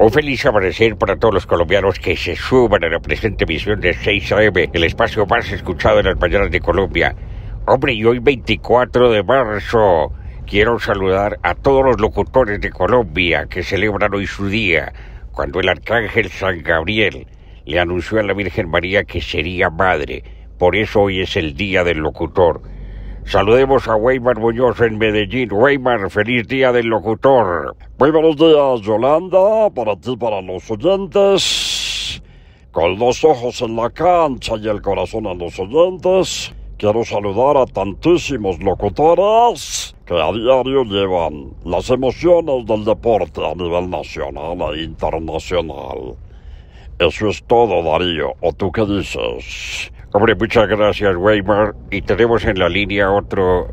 Un feliz amanecer para todos los colombianos que se suban a la presente emisión de 6 AM, el espacio más escuchado en las mañanas de Colombia. Hombre, y hoy 24 de marzo quiero saludar a todos los locutores de Colombia que celebran hoy su día, cuando el arcángel San Gabriel le anunció a la Virgen María que sería madre. Por eso hoy es el Día del Locutor. Saludemos a Weimar Muñoz en Medellín. Weimar, feliz día del locutor. Muy buenos días, Yolanda, para ti, para los oyentes. Con los ojos en la cancha y el corazón en los oyentes, quiero saludar a tantísimos locutores que a diario llevan las emociones del deporte a nivel nacional e internacional. Eso es todo, Darío. ¿O tú qué dices? Hombre, muchas gracias, Weimar. Y tenemos en la línea otro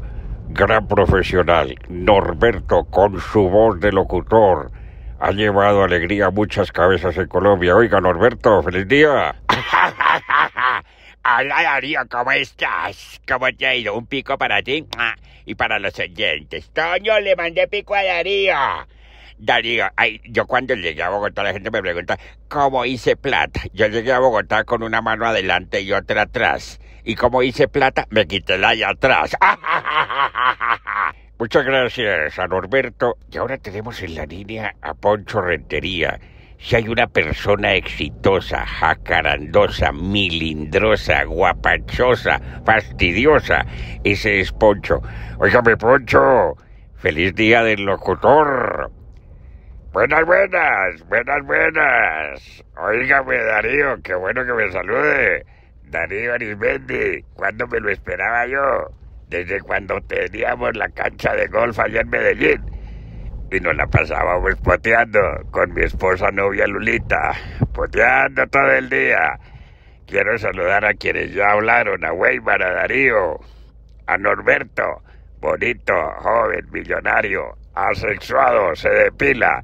gran profesional, Norberto, con su voz de locutor. Ha llevado alegría a muchas cabezas en Colombia. Oiga, Norberto, feliz día. Hola, Darío, ¿cómo estás? ¿Cómo te ha ido? ¿Un pico para ti? Y para los oyentes. Toño, le mandé pico a Darío. Darío, ay, yo cuando llegué a Bogotá la gente me pregunta, ¿cómo hice plata? Yo llegué a Bogotá con una mano adelante y otra atrás. Y cómo hice plata, me quité la de atrás. Muchas gracias a Norberto. Y ahora tenemos en la línea a Poncho Rentería. Si hay una persona exitosa, jacarandosa, milindrosa, guapachosa, fastidiosa, ese es Poncho. Óigame, Poncho, feliz día del locutor. Buenas, buenas, buenas, buenas. Óigame, Darío, qué bueno que me salude. Darío Arismendi, ¿cuándo me lo esperaba yo? Desde cuando teníamos la cancha de golf allá en Medellín. Y nos la pasábamos poteando con mi esposa novia Lulita, poteando todo el día. Quiero saludar a quienes ya hablaron, a Weimar, a Darío, a Norberto, bonito, joven, millonario, asexuado, se depila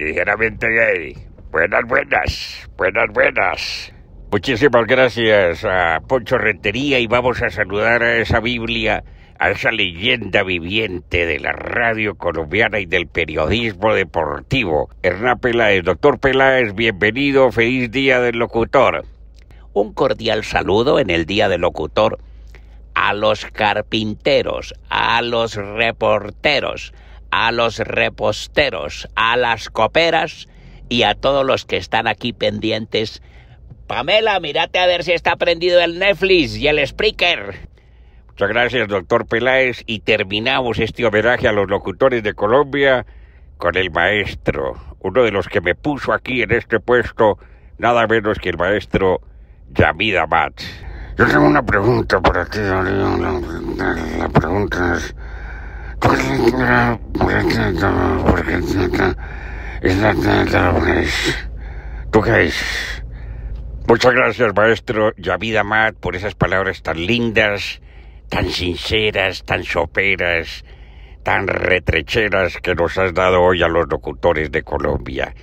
ligeramente gay. Buenas, buenas, buenas, buenas. Muchísimas gracias a Poncho Rentería y vamos a saludar a esa Biblia, a esa leyenda viviente de la radio colombiana y del periodismo deportivo. Hernán Peláez, doctor Peláez, bienvenido, feliz día del locutor. Un cordial saludo en el día del locutor a los carpinteros, a los reporteros, a los reposteros, a las coperas y a todos los que están aquí pendientes. Pamela, mírate a ver si está prendido el Netflix y el Spreaker. Muchas gracias, doctor Peláez. Y terminamos este homenaje a los locutores de Colombia con el maestro, uno de los que me puso aquí en este puesto, nada menos que el maestro Yamida Mat. Yo tengo una pregunta para ti, Darío. La pregunta es, ¿Tú qué es? Muchas gracias, maestro Yavida Matt, por esas palabras tan lindas, tan sinceras, tan soperas, tan retrecheras que nos has dado hoy a los locutores de Colombia.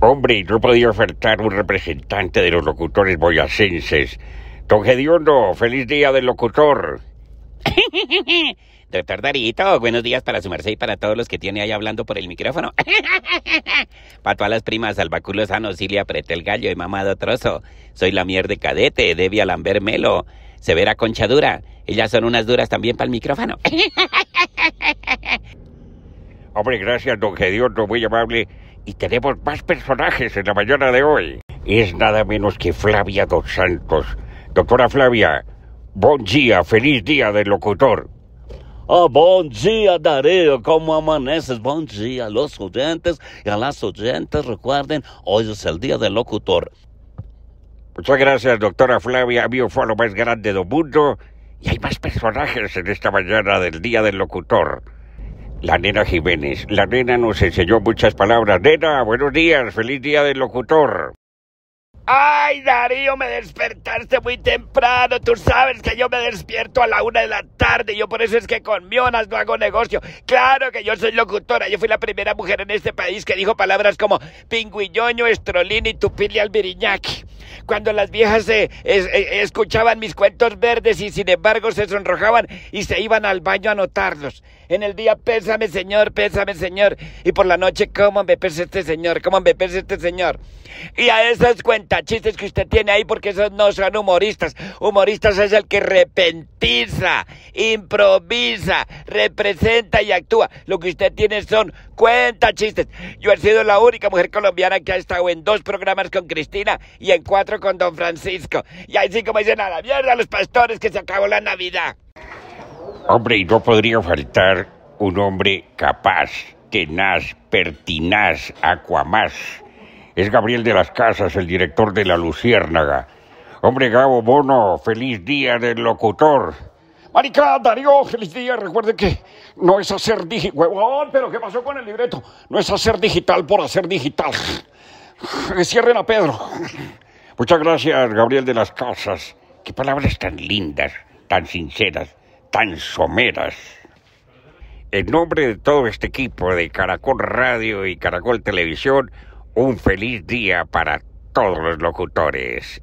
Hombre, no podía ofertar un representante de los locutores boyacenses. Don Gediondo, feliz día del locutor. Doctor Darito, buenos días para su merced y para todos los que tiene ahí hablando por el micrófono. para todas las primas, Albaculo Sano, Silvia apreté el gallo y mamado trozo. Soy la mierde cadete, Debbie Alambert, Melo, Severa Conchadura. Ellas son unas duras también para el micrófono. Hombre, gracias, don Gedioto, muy amable. Y tenemos más personajes en la mañana de hoy. Es nada menos que Flavia Dos Santos. Doctora Flavia, Buen día, feliz día del locutor. Oh, buen día, Darío, ¿cómo amaneces? Buen día a los oyentes y a las oyentes. Recuerden, hoy es el día del locutor. Muchas gracias, doctora Flavia, lo más grande del mundo. Y hay más personajes en esta mañana del Día del Locutor. La nena Jiménez. La nena nos enseñó muchas palabras. Nena, buenos días, feliz Día del Locutor. Ay, Darío, me despertaste muy temprano. Tú sabes que yo me despierto a la una de la tarde. Yo por eso es que con mionas no hago negocio. Claro que yo soy locutora. Yo fui la primera mujer en este país que dijo palabras como pingüiñoño, estrolini, y albiriñaki cuando las viejas eh, escuchaban mis cuentos verdes y sin embargo se sonrojaban y se iban al baño a notarlos. En el día, pésame Señor, pésame Señor. Y por la noche, ¿cómo me pesa este Señor? ¿Cómo me pesa este Señor? Y a esas cuentachistes que usted tiene ahí, porque esos no son humoristas. Humoristas es el que repentiza, improvisa, representa y actúa. Lo que usted tiene son cuentachistes. Yo he sido la única mujer colombiana que ha estado en dos programas con Cristina y en cuatro con don Francisco. Y así como dicen a la mierda a los pastores que se acabó la Navidad. Hombre, y no podría faltar un hombre capaz, tenaz, pertinaz, acuamás. Es Gabriel de las Casas, el director de La Luciérnaga. Hombre, Gabo Bono, feliz día del locutor. Marica, Darío, feliz día. Recuerde que no es hacer digital. Huevón, pero ¿qué pasó con el libreto? No es hacer digital por hacer digital. Cierren a Pedro. Muchas gracias, Gabriel de las Casas. Qué palabras tan lindas, tan sinceras, tan someras. En nombre de todo este equipo de Caracol Radio y Caracol Televisión, un feliz día para todos los locutores.